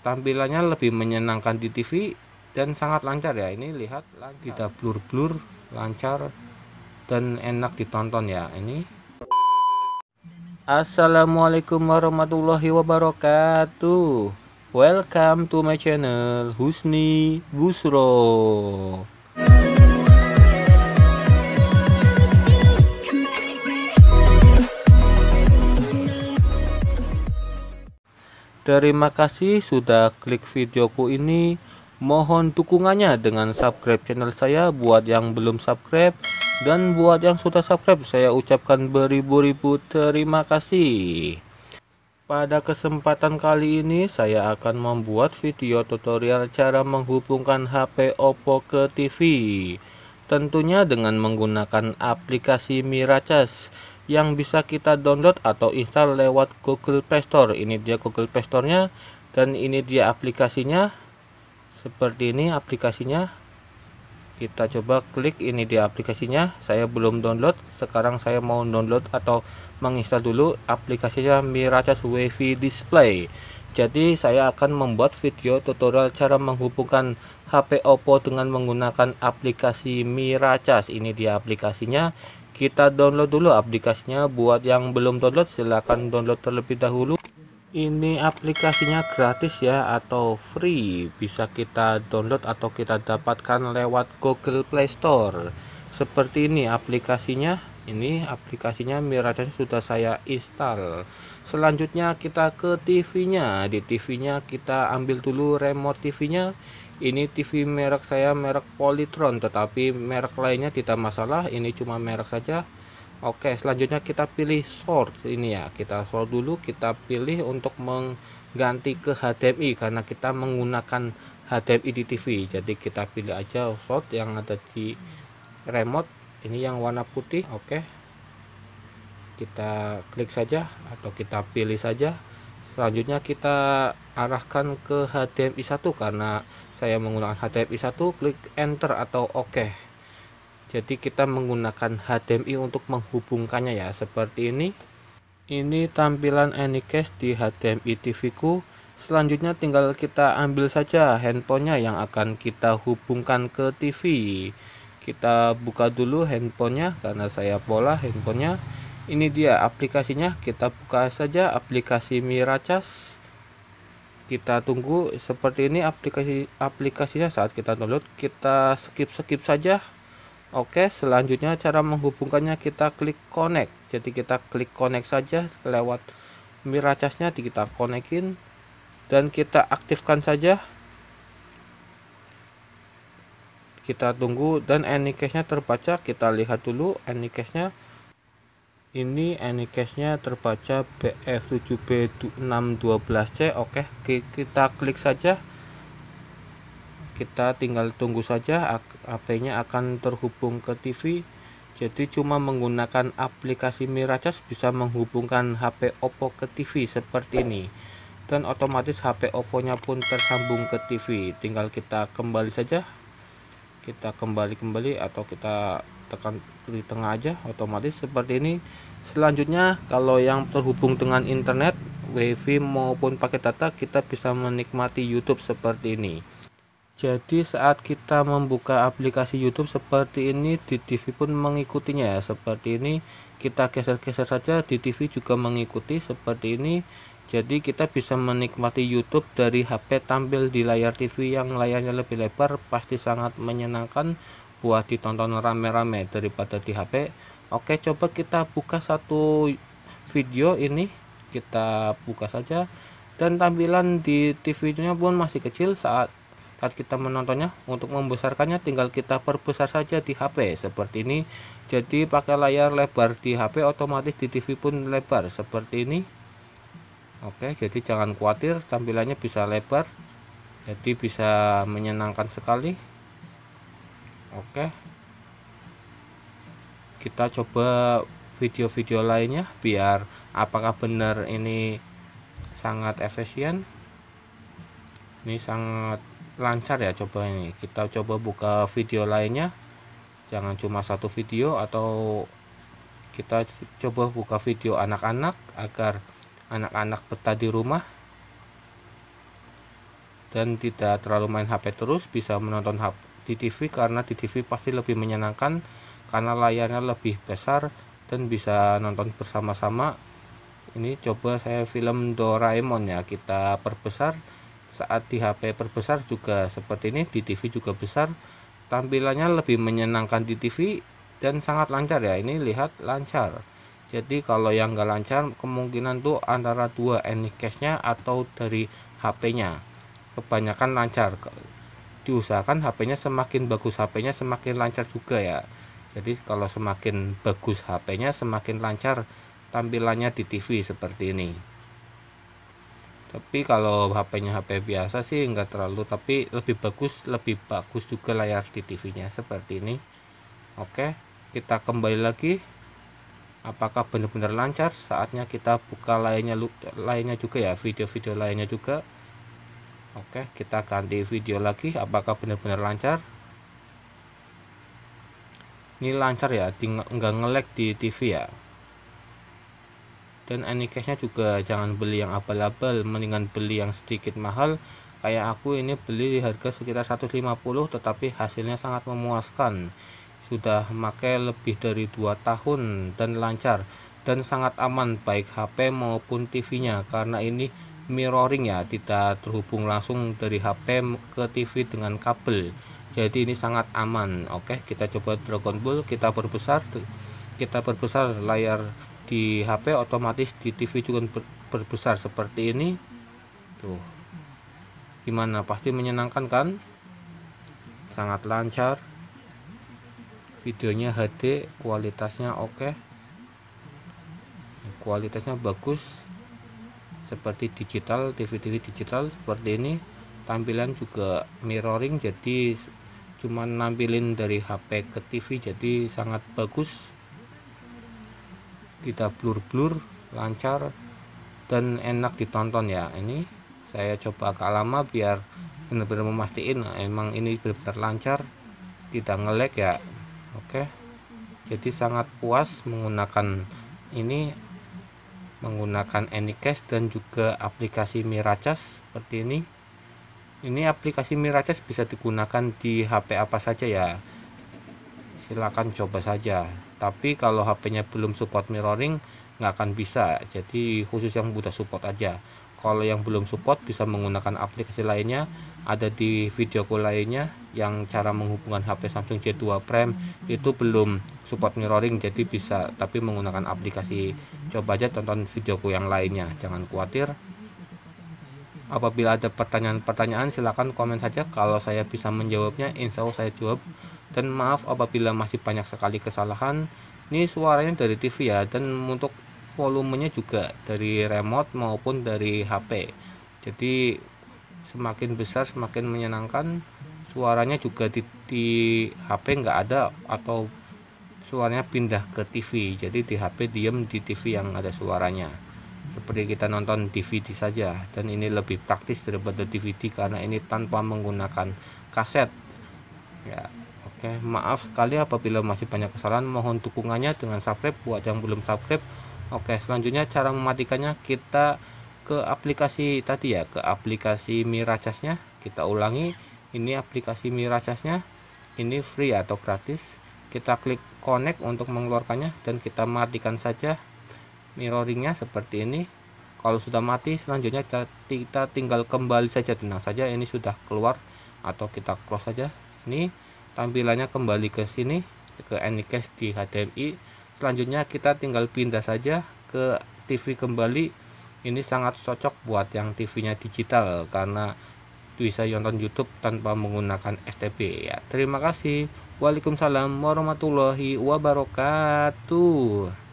tampilannya lebih menyenangkan di TV dan sangat lancar ya ini lihat lancar. tidak blur-blur lancar dan enak ditonton ya ini Assalamualaikum warahmatullahi wabarakatuh Welcome to my channel Husni Busro Terima kasih sudah klik videoku ini. Mohon dukungannya dengan subscribe channel saya buat yang belum subscribe dan buat yang sudah subscribe saya ucapkan beribu-ribu terima kasih. Pada kesempatan kali ini saya akan membuat video tutorial cara menghubungkan HP Oppo ke TV Tentunya dengan menggunakan aplikasi Miracast yang bisa kita download atau install lewat Google Play Store. Ini dia Google Play Store-nya dan ini dia aplikasinya. Seperti ini aplikasinya. Kita coba klik ini dia aplikasinya. Saya belum download. Sekarang saya mau download atau menginstal dulu aplikasinya Miracast Wifi Display. Jadi saya akan membuat video tutorial cara menghubungkan HP Oppo dengan menggunakan aplikasi Miracast. Ini dia aplikasinya kita download dulu aplikasinya buat yang belum download silahkan download terlebih dahulu ini aplikasinya gratis ya atau free bisa kita download atau kita dapatkan lewat Google Play Store seperti ini aplikasinya ini aplikasinya Miracen sudah saya install selanjutnya kita ke TV-nya di TV-nya kita ambil dulu remote TV-nya ini TV merek saya merek Polytron tetapi merek lainnya tidak masalah ini cuma merek saja Oke selanjutnya kita pilih short ini ya kita short dulu kita pilih untuk mengganti ke HDMI karena kita menggunakan HDMI di TV jadi kita pilih aja short yang ada di remote ini yang warna putih oke kita klik saja atau kita pilih saja selanjutnya kita arahkan ke HDMI 1 karena saya menggunakan HDMI 1 klik enter atau ok jadi kita menggunakan HDMI untuk menghubungkannya ya seperti ini ini tampilan Anycast di HDMI TV ku selanjutnya tinggal kita ambil saja handphonenya yang akan kita hubungkan ke TV kita buka dulu handphonenya karena saya pola handphonenya ini dia aplikasinya kita buka saja aplikasi Miracas kita tunggu seperti ini aplikasi aplikasinya saat kita download kita skip skip saja oke selanjutnya cara menghubungkannya kita klik connect jadi kita klik connect saja lewat miracasnya kita konekin dan kita aktifkan saja kita tunggu dan case nya terbaca kita lihat dulu case nya ini any nya terbaca BF7B612C oke kita klik saja kita tinggal tunggu saja HP-nya akan terhubung ke TV jadi cuma menggunakan aplikasi Miracast bisa menghubungkan HP Oppo ke TV seperti ini dan otomatis HP Oppo nya pun tersambung ke TV tinggal kita kembali saja kita kembali-kembali atau kita tekan di tengah aja otomatis seperti ini selanjutnya kalau yang terhubung dengan internet wifi maupun paket data kita bisa menikmati YouTube seperti ini jadi saat kita membuka aplikasi YouTube seperti ini di TV pun mengikutinya ya. seperti ini kita geser-geser saja di TV juga mengikuti seperti ini jadi kita bisa menikmati YouTube dari HP tampil di layar TV yang layarnya lebih lebar pasti sangat menyenangkan buat ditonton rame-rame daripada di HP oke coba kita buka satu video ini kita buka saja dan tampilan di TV nya pun masih kecil saat saat kita menontonnya untuk membesarkannya tinggal kita perbesar saja di HP seperti ini jadi pakai layar lebar di HP otomatis di TV pun lebar seperti ini Oke jadi jangan khawatir tampilannya bisa lebar jadi bisa menyenangkan sekali Oke kita coba video-video lainnya biar apakah benar ini sangat efisien ini sangat lancar ya coba ini kita coba buka video lainnya jangan cuma satu video atau kita coba buka video anak-anak agar anak-anak betah di rumah dan tidak terlalu main HP terus bisa menonton HP di TV karena di TV pasti lebih menyenangkan karena layarnya lebih besar dan bisa nonton bersama-sama ini coba saya film Doraemon ya kita perbesar saat di HP perbesar juga seperti ini di TV juga besar tampilannya lebih menyenangkan di TV dan sangat lancar ya ini lihat lancar jadi kalau yang nggak lancar kemungkinan tuh antara dua anycase-nya atau dari HP-nya kebanyakan lancar diusahakan HP-nya semakin bagus HP-nya semakin lancar juga ya jadi kalau semakin bagus HP-nya semakin lancar tampilannya di TV seperti ini tapi kalau HP-nya HP biasa sih nggak terlalu tapi lebih bagus lebih bagus juga layar di TV-nya seperti ini oke kita kembali lagi apakah benar-benar lancar saatnya kita buka lainnya lainnya juga ya video-video lainnya juga oke kita ganti video lagi apakah benar-benar lancar ini lancar ya nggak ngelek di TV ya dan case nya juga jangan beli yang abal-abal mendingan beli yang sedikit mahal kayak aku ini beli di harga sekitar 150 tetapi hasilnya sangat memuaskan sudah memakai lebih dari 2 tahun dan lancar dan sangat aman baik HP maupun TV-nya karena ini mirroring ya tidak terhubung langsung dari HP ke TV dengan kabel jadi ini sangat aman oke kita coba Dragon Ball kita berbesar kita berbesar layar di HP otomatis di TV juga ber, berbesar seperti ini tuh gimana pasti menyenangkan kan sangat lancar videonya HD kualitasnya oke okay. kualitasnya bagus seperti digital TV-TV digital seperti ini tampilan juga mirroring jadi cuma nampilin dari HP ke TV jadi sangat bagus tidak blur-blur lancar dan enak ditonton ya ini saya coba agak lama biar benar-benar memastikan nah, emang ini benar-benar lancar tidak ngelek ya oke jadi sangat puas menggunakan ini menggunakan Anycast dan juga aplikasi Miracas seperti ini ini aplikasi Miracas bisa digunakan di HP apa saja ya Silakan coba saja tapi kalau HP-nya belum support mirroring nggak akan bisa jadi khusus yang butuh support aja kalau yang belum support bisa menggunakan aplikasi lainnya ada di videoku lainnya yang cara menghubungkan HP Samsung J2 Prime itu belum support mirroring jadi bisa tapi menggunakan aplikasi coba aja tonton videoku yang lainnya jangan khawatir apabila ada pertanyaan-pertanyaan silahkan komen saja kalau saya bisa menjawabnya insya Allah saya jawab dan maaf apabila masih banyak sekali kesalahan ini suaranya dari TV ya dan untuk volumenya juga dari remote maupun dari HP jadi semakin besar semakin menyenangkan suaranya juga di, di HP nggak ada atau suaranya pindah ke TV jadi di HP diem di TV yang ada suaranya seperti kita nonton DVD saja dan ini lebih praktis daripada DVD karena ini tanpa menggunakan kaset ya oke okay. maaf sekali apabila masih banyak kesalahan mohon dukungannya dengan subscribe buat yang belum subscribe oke okay, selanjutnya cara mematikannya kita ke aplikasi tadi ya ke aplikasi miracasnya kita ulangi ini aplikasi miracasnya ini free atau gratis kita klik connect untuk mengeluarkannya dan kita matikan saja mirroringnya seperti ini kalau sudah mati selanjutnya kita, kita tinggal kembali saja tenang saja ini sudah keluar atau kita close saja ini tampilannya kembali ke sini ke anycast di HDMI selanjutnya kita tinggal pindah saja ke TV kembali ini sangat cocok buat yang TV nya digital karena bisa nonton YouTube tanpa menggunakan STP ya. Terima kasih. Waalaikumsalam warahmatullahi wabarakatuh.